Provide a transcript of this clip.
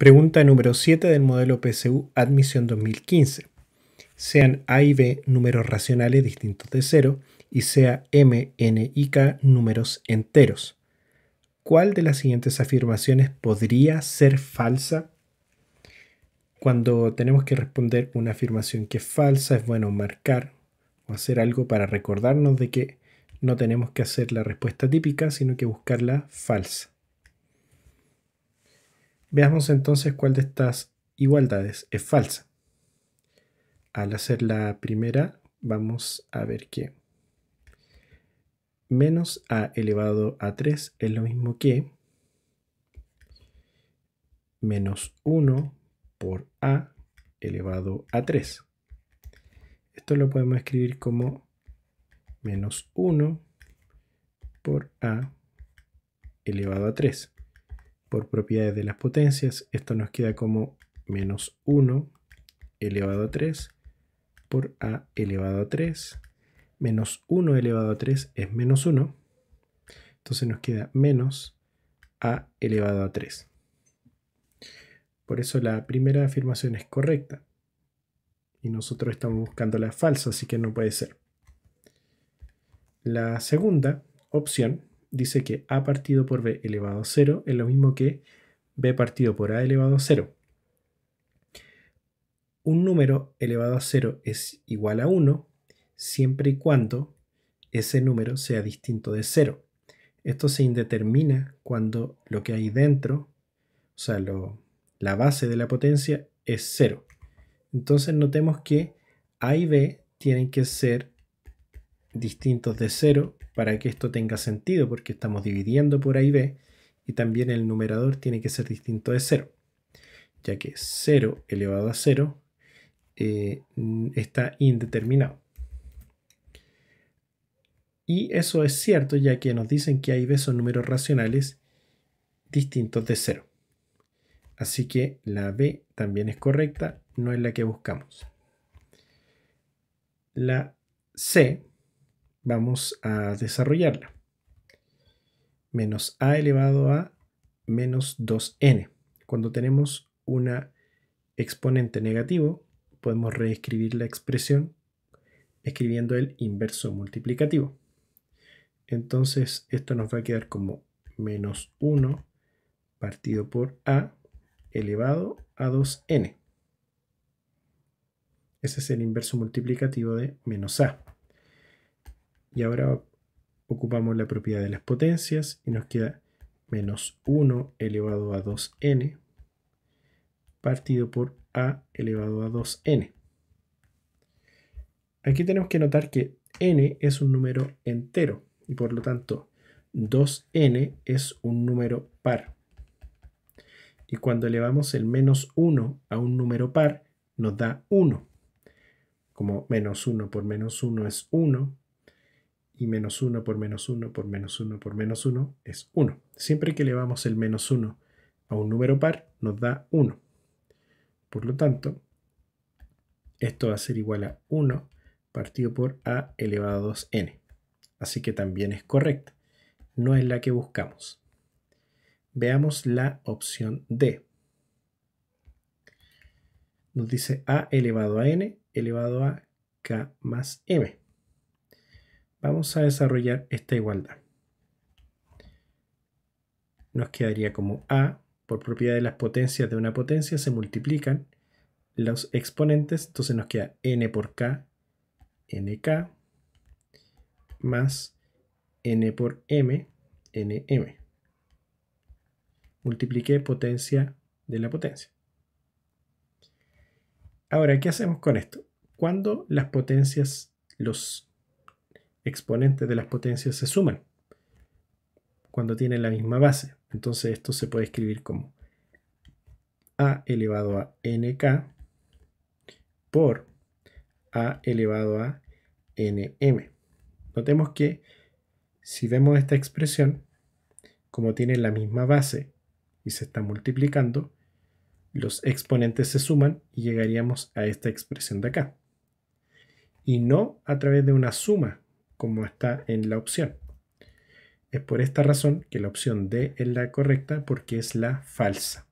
Pregunta número 7 del modelo PSU Admisión 2015. Sean A y B números racionales distintos de cero y sea M, N y K números enteros. ¿Cuál de las siguientes afirmaciones podría ser falsa? Cuando tenemos que responder una afirmación que es falsa, es bueno marcar o hacer algo para recordarnos de que no tenemos que hacer la respuesta típica, sino que buscar la falsa. Veamos entonces cuál de estas igualdades es falsa. Al hacer la primera, vamos a ver que menos a elevado a 3 es lo mismo que menos 1 por a elevado a 3. Esto lo podemos escribir como menos 1 por a elevado a 3 por propiedades de las potencias. Esto nos queda como menos 1 elevado a 3 por a elevado a 3. Menos 1 elevado a 3 es menos 1. Entonces nos queda menos a elevado a 3. Por eso la primera afirmación es correcta. Y nosotros estamos buscando la falsa, así que no puede ser. La segunda opción dice que A partido por B elevado a 0 es lo mismo que B partido por A elevado a 0. Un número elevado a 0 es igual a 1 siempre y cuando ese número sea distinto de 0. Esto se indetermina cuando lo que hay dentro, o sea, la base de la potencia es 0. Entonces notemos que A y B tienen que ser distintos de 0 para que esto tenga sentido, porque estamos dividiendo por A y B, y también el numerador tiene que ser distinto de 0, ya que 0 elevado a 0 eh, está indeterminado. Y eso es cierto, ya que nos dicen que A y B son números racionales distintos de 0. Así que la B también es correcta, no es la que buscamos. La C vamos a desarrollarla. Menos a elevado a menos 2n. Cuando tenemos una exponente negativo, podemos reescribir la expresión escribiendo el inverso multiplicativo. Entonces esto nos va a quedar como menos 1 partido por a elevado a 2n. Ese es el inverso multiplicativo de menos a. Y ahora ocupamos la propiedad de las potencias y nos queda menos 1 elevado a 2n partido por a elevado a 2n. Aquí tenemos que notar que n es un número entero y por lo tanto 2n es un número par. Y cuando elevamos el menos 1 a un número par nos da 1. Como menos 1 por menos 1 es 1, y menos 1 por menos 1 por menos 1 por menos 1 es 1. Siempre que elevamos el menos 1 a un número par nos da 1. Por lo tanto, esto va a ser igual a 1 partido por a elevado a 2n. Así que también es correcta. No es la que buscamos. Veamos la opción D. Nos dice a elevado a n elevado a k más m. Vamos a desarrollar esta igualdad. Nos quedaría como A, por propiedad de las potencias de una potencia, se multiplican los exponentes, entonces nos queda n por k, nk, más n por m, nm. Multipliqué potencia de la potencia. Ahora, ¿qué hacemos con esto? Cuando las potencias, los exponentes de las potencias se suman cuando tienen la misma base. Entonces esto se puede escribir como a elevado a nk por a elevado a nm. Notemos que si vemos esta expresión, como tiene la misma base y se está multiplicando, los exponentes se suman y llegaríamos a esta expresión de acá. Y no a través de una suma como está en la opción. Es por esta razón que la opción D es la correcta porque es la falsa.